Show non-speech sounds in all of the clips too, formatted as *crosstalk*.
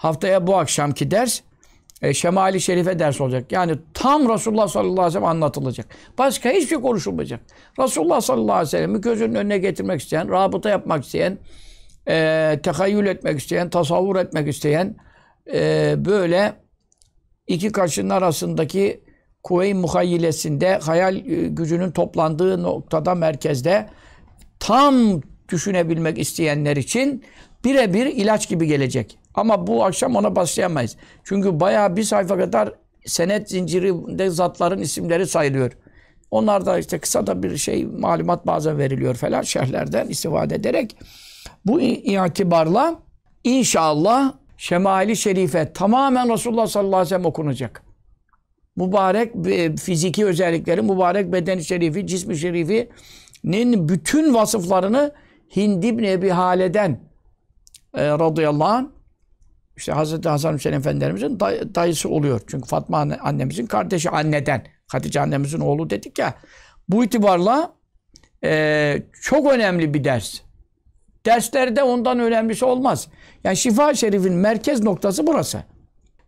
Haftaya bu akşamki ders e, Şemali Şerife ders olacak. Yani tam Resulullah sallallahu aleyhi ve sellem anlatılacak. Başka hiçbir şey konuşulmayacak. Resulullah sallallahu aleyhi ve sellem'i gözünün önüne getirmek isteyen, rabıta yapmak isteyen, e, tehayyül etmek isteyen, tasavvur etmek isteyen e, böyle iki kaşın arasındaki kuvve-i muhayyilesinde hayal e, gücünün toplandığı noktada merkezde tam düşünebilmek isteyenler için birebir ilaç gibi gelecek. Ama bu akşam ona başlayamayız. Çünkü bayağı bir sayfa kadar senet zincirinde zatların isimleri sayılıyor. Onlar da işte kısa da bir şey malumat bazen veriliyor falan şerhlerden istifade ederek bu itibarla inşallah Şemali Şerife tamamen Resulullah sallallahu aleyhi ve sellem okunacak. Mübarek fiziki özellikleri, mübarek beden-i şerifi, cismi şerifinin bütün vasıflarını Hind İbni Ebi Hale'den e, radıyallahu anh işte Hazreti Hasan Hüseyin Efendimizin day dayısı oluyor. Çünkü Fatma annemizin kardeşi anneden. Hatice annemizin oğlu dedik ya. Bu itibarla e, çok önemli bir ders. Derslerde ondan önemlisi olmaz. Yani şifa şerifin merkez noktası burası.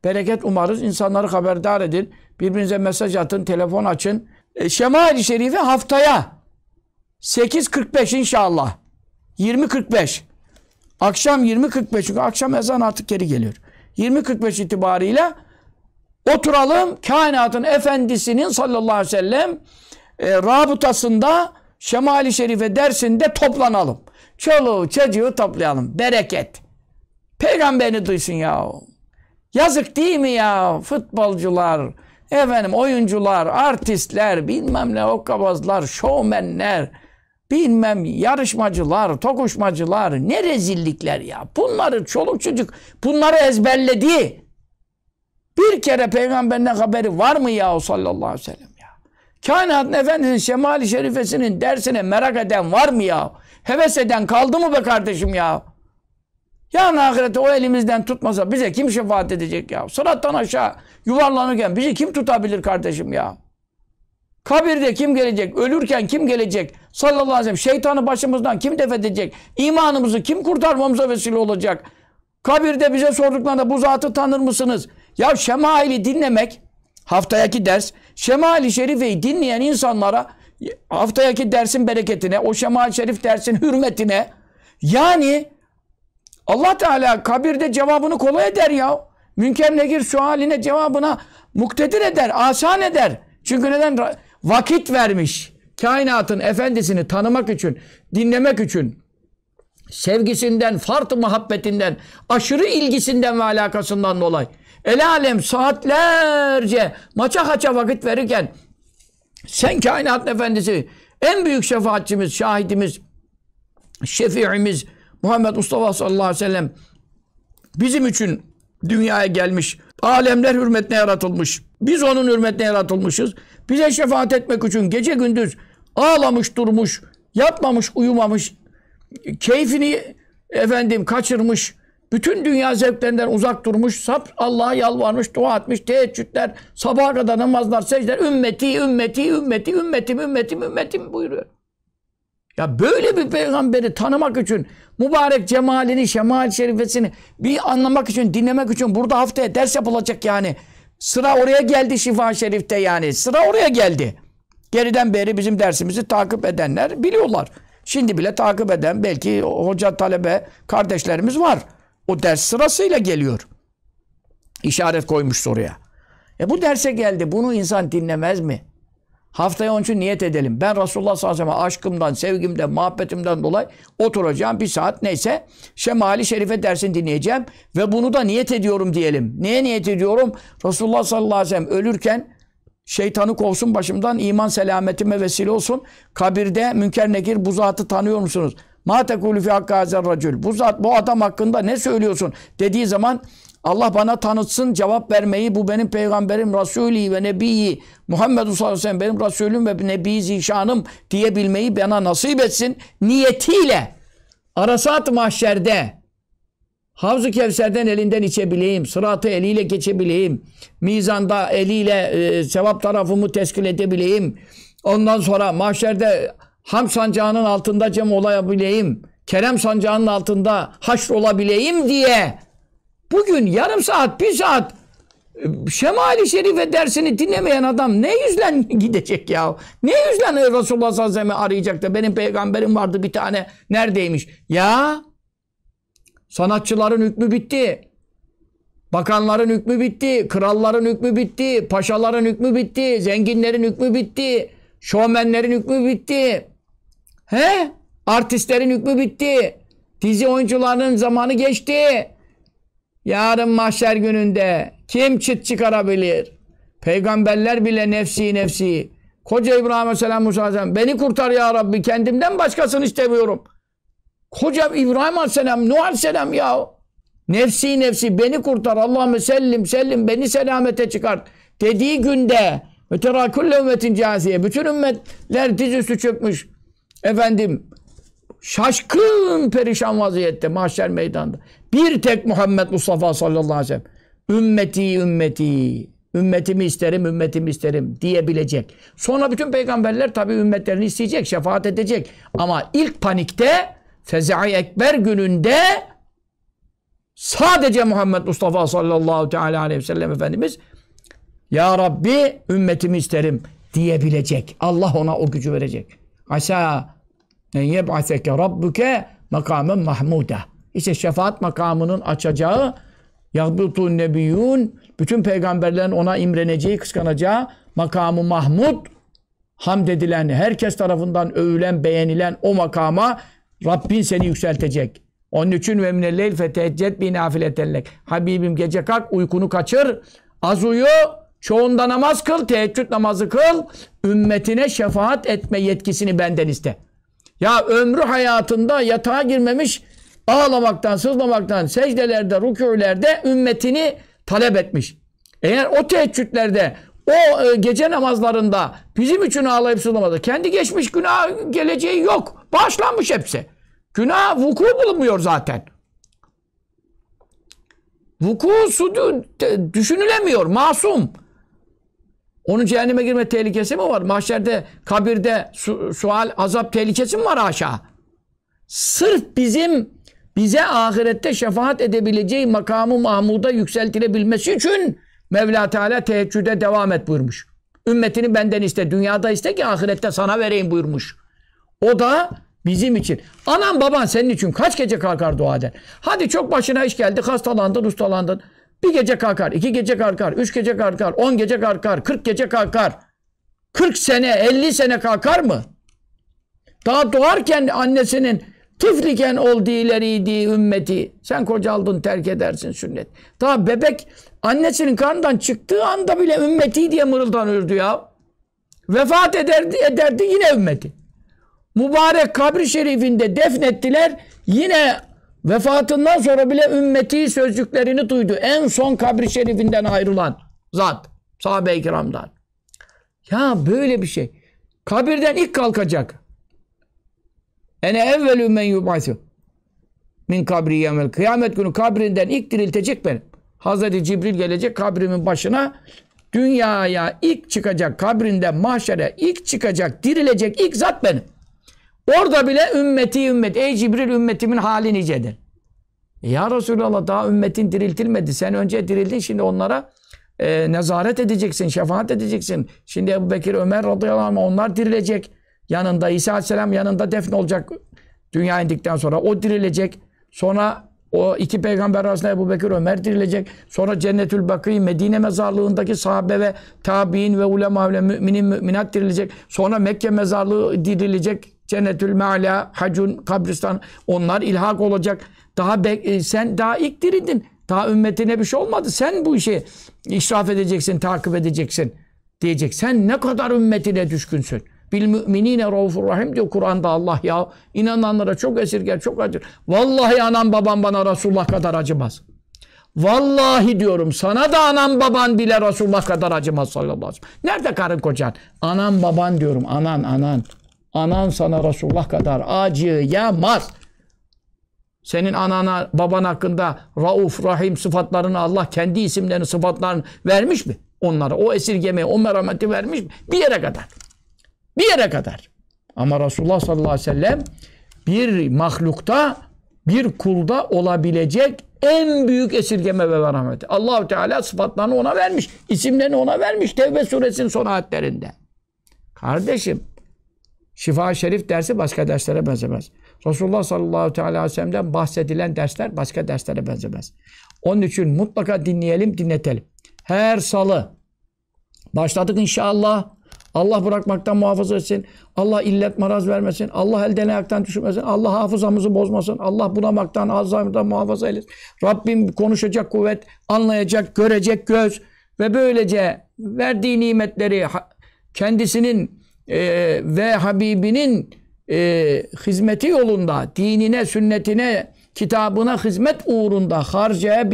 Bereket umarız. insanları haberdar edin. Birbirinize mesaj atın, telefon açın. E, Şemail-i Şerifi haftaya 8.45 inşallah. 20.45 Akşam 20.45 çünkü akşam ezan artık geri geliyor. 20.45 itibariyle oturalım kainatın efendisinin sallallahu aleyhi ve sellem e, rabıtasında Şemali Şerife dersinde toplanalım. Çoluğu çocuğu toplayalım. Bereket. Peygamberini duysun ya. Yazık değil mi ya? Futbolcular, efendim oyuncular, artistler, bilmem ne hokkabazlar, şovmenler, bilmem yarışmacılar, tokuşmacılar ne rezillikler ya. Bunları çoluk çocuk bunları ezberledi. Bir kere peygamberden haberi var mı ya o sallallahu aleyhi ve sellem ya? Kainatın efendisinin şemali şerifesinin dersine merak eden var mı ya? Heves eden kaldı mı be kardeşim ya? Ya ahirete o elimizden tutmasa bize kim şefaat edecek ya? Sırattan aşağı yuvarlanırken bizi kim tutabilir kardeşim ya? Kabirde kim gelecek? Ölürken kim gelecek? Sallallahu aleyhi ve sellem şeytanı başımızdan kim def edecek? İmanımızı kim kurtarmamıza vesile olacak? Kabirde bize sorduklarında bu zatı tanır mısınız? Ya şemaili dinlemek haftayaki ders şemaili şerifeyi dinleyen insanlara haftayaki dersin bereketine o şemail şerif dersin hürmetine yani Allah Teala kabirde cevabını kolay eder ya. Münker negir sualine cevabına muktedir eder, asan eder. Çünkü neden? vakit vermiş. Kainatın efendisini tanımak için, dinlemek için sevgisinden, fart muhabbetinden, aşırı ilgisinden ve alakasından dolayı el alem saatlerce maça haça vakit verirken sen kainatın efendisi en büyük şefaatçimiz, şahidimiz, şefiimiz Muhammed Mustafa sallallahu aleyhi ve sellem bizim için dünyaya gelmiş, alemler hürmetine yaratılmış. Biz onun hürmetine yaratılmışız. Bize şefaat etmek için gece gündüz ağlamış durmuş, yatmamış, uyumamış, keyfini efendim kaçırmış, bütün dünya zevklerinden uzak durmuş, sap Allah'a yalvarmış, dua etmiş, teheccüdler, sabah kadar namazlar, secdeler, ümmeti, ümmeti, ümmeti, ümmetim, ümmetim, ümmetim buyuruyor. Ya böyle bir peygamberi tanımak için, mübarek cemalini, şemal şerifesini bir anlamak için, dinlemek için burada haftaya ders yapılacak yani. Sıra oraya geldi şifa şerifte yani. Sıra oraya geldi. Geriden beri bizim dersimizi takip edenler biliyorlar. Şimdi bile takip eden belki hoca talebe kardeşlerimiz var. O ders sırasıyla geliyor. İşaret koymuş soruya. E bu derse geldi. Bunu insan dinlemez mi? Haftaya onun için niyet edelim. Ben Resulullah sallallahu aleyhi ve sellem'e aşkımdan, sevgimden, muhabbetimden dolayı oturacağım bir saat neyse Şemali Şerife dersini dinleyeceğim ve bunu da niyet ediyorum diyelim. Neye niyet ediyorum? Resulullah sallallahu aleyhi ve sellem ölürken şeytanı kovsun başımdan, iman selametime vesile olsun. Kabirde münker nekir bu zatı tanıyor musunuz? Ma tekulü fi hakkı hazer racül. Bu zat bu adam hakkında ne söylüyorsun dediği zaman Allah bana tanıtsın cevap vermeyi bu benim peygamberim Resulü ve Nebiyi Muhammed sallallahu aleyhi ve sellem benim Resulüm ve Nebi zişanım diyebilmeyi bana nasip etsin niyetiyle arasat mahşerde Havzu Kevser'den elinden içebileyim, sıratı eliyle geçebileyim, mizanda eliyle e, sevap tarafımı teskil edebileyim, ondan sonra mahşerde ham sancağının altında cem olabileyim, kerem sancağının altında haşr olabileyim diye Bugün yarım saat, bir saat e, Şemali Şerife dersini dinlemeyen adam ne yüzle *laughs* gidecek ya? Ne yüzle Resulullah sallallahu aleyhi ve sellem'i arayacak da benim peygamberim vardı bir tane neredeymiş? Ya sanatçıların hükmü bitti. Bakanların hükmü bitti, kralların hükmü bitti, paşaların hükmü bitti, zenginlerin hükmü bitti, şovmenlerin hükmü bitti. He? Artistlerin hükmü bitti. Dizi oyuncularının zamanı geçti. Yarın mahşer gününde kim çıt çıkarabilir? Peygamberler bile nefsi nefsi. Koca İbrahim Aleyhisselam Musa Aleyhisselam beni kurtar ya Rabbi kendimden başkasını istemiyorum. Koca İbrahim Aleyhisselam Nuh Aleyhisselam ya. Nefsi nefsi beni kurtar Allah'ım sellim sellim beni selamete çıkart dediği günde ve terakulle ümmetin caziye bütün ümmetler dizüstü çökmüş efendim şaşkın perişan vaziyette mahşer meydanda. Bir tek Muhammed Mustafa sallallahu aleyhi ve sellem ümmeti ümmeti ümmetimi isterim ümmetimi isterim diyebilecek. Sonra bütün peygamberler tabii ümmetlerini isteyecek, şefaat edecek. Ama ilk panikte Fezai Ekber gününde sadece Muhammed Mustafa sallallahu teala aleyhi ve sellem Efendimiz Ya Rabbi ümmetimi isterim diyebilecek. Allah ona o gücü verecek. Aşağı en yeb'aseke rabbuke makamen mahmuda. İşte şefaat makamının açacağı Yahbutun nebiyyun bütün peygamberlerin ona imreneceği, kıskanacağı makamı Mahmud hamd edilen, herkes tarafından övülen, beğenilen o makama Rabbin seni yükseltecek. Onun için ve minelleyl feteheccet bi nafiletellek. Habibim gece kalk, uykunu kaçır, az uyu, çoğunda namaz kıl, teheccüd namazı kıl, ümmetine şefaat etme yetkisini benden iste. Ya ömrü hayatında yatağa girmemiş ağlamaktan, sızlamaktan, secdelerde, rükûlerde ümmetini talep etmiş. Eğer o teheccüdlerde, o e, gece namazlarında bizim için ağlayıp sızlamadı. Kendi geçmiş günah geleceği yok. Bağışlanmış hepsi. Günah vuku bulunmuyor zaten. Vuku düşünülemiyor. Masum. Onun cehenneme girme tehlikesi mi var? Mahşerde, kabirde su, sual, azap tehlikesi mi var aşağı? Sırf bizim bize ahirette şefaat edebileceği makamı Mahmud'a yükseltilebilmesi için Mevla Teala teheccüde devam et buyurmuş. Ümmetini benden iste, dünyada iste ki ahirette sana vereyim buyurmuş. O da bizim için. Anam baban senin için kaç gece kalkar dua eder. Hadi çok başına iş geldi, hastalandın, ustalandın. Bir gece kalkar, iki gece kalkar, üç gece kalkar, on gece kalkar, kırk gece kalkar. Kırk sene, elli sene kalkar mı? Daha doğarken annesinin tifliken oldu ileriydi ümmeti. Sen aldın, terk edersin sünnet. Daha bebek annesinin karnından çıktığı anda bile ümmeti diye mırıldanırdı ya. Vefat ederdi, ederdi yine ümmeti. Mübarek kabri şerifinde defnettiler. Yine Vefatından sonra bile ümmeti sözcüklerini duydu. En son kabri şerifinden ayrılan zat. Sahabe-i kiramdan. Ya böyle bir şey. Kabirden ilk kalkacak. Ene evvelü men yub'atü. Min kabri yemel. Kıyamet günü kabrinden ilk diriltecek ben. Hazreti Cibril gelecek kabrimin başına. Dünyaya ilk çıkacak kabrinde mahşere ilk çıkacak dirilecek ilk zat benim. Orada bile ümmeti ümmet. Ey Cibril ümmetimin hali nicedir. ya Resulallah daha ümmetin diriltilmedi. Sen önce dirildin şimdi onlara e, nezaret edeceksin, şefaat edeceksin. Şimdi Ebu Bekir, Ömer radıyallahu anh onlar dirilecek. Yanında İsa aleyhisselam yanında defne olacak. Dünya indikten sonra o dirilecek. Sonra o iki peygamber arasında Ebu Bekir Ömer dirilecek. Sonra Cennetül Bakî Medine mezarlığındaki sahabe ve tabi'in ve ulema ve müminin müminat dirilecek. Sonra Mekke mezarlığı dirilecek. Cennetül Meala, Hacun, kabristan onlar ilhak olacak. Daha be, e, sen daha ilk dirildin. Daha ümmetine bir şey olmadı. Sen bu işi israf edeceksin, takip edeceksin diyecek. Sen ne kadar ümmetine düşkünsün. Bil müminine raufur rahim diyor Kur'an'da Allah ya. İnananlara çok esirger, çok acır. Vallahi anam babam bana Resulullah kadar acımaz. Vallahi diyorum sana da anam baban bile Resulullah kadar acımaz sallallahu aleyhi ve sellem. Nerede karın kocan? Anam baban diyorum. Anan anan. Anan sana Resulullah kadar acıyamaz. Senin anana, baban hakkında Rauf, Rahim sıfatlarını Allah kendi isimlerini, sıfatlarını vermiş mi? Onlara o esirgemeyi, o merhameti vermiş mi? Bir yere kadar. Bir yere kadar. Ama Resulullah sallallahu aleyhi ve sellem bir mahlukta, bir kulda olabilecek en büyük esirgeme ve merhameti. Allahu Teala sıfatlarını ona vermiş, isimlerini ona vermiş Tevbe suresinin son ayetlerinde. Kardeşim, Şifa Şerif dersi başka derslere benzemez. Resulullah sallallahu aleyhi ve sellem'den bahsedilen dersler başka derslere benzemez. Onun için mutlaka dinleyelim, dinletelim. Her salı başladık inşallah. Allah bırakmaktan muhafaza etsin. Allah illet maraz vermesin. Allah elden ayaktan düşürmesin. Allah hafızamızı bozmasın. Allah bunamaktan, azamdan muhafaza eylesin. Rabbim konuşacak kuvvet, anlayacak, görecek göz ve böylece verdiği nimetleri kendisinin e, ve Habibinin e, hizmeti yolunda, dinine, sünnetine, kitabına hizmet uğrunda harcaya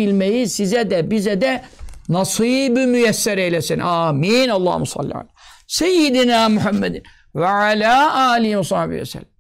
size de bize de nasib-i müyesser eylesin. Amin. Allahu salli ala. Seyyidina Muhammedin ve ala alihi ve sahbihi ve sellem.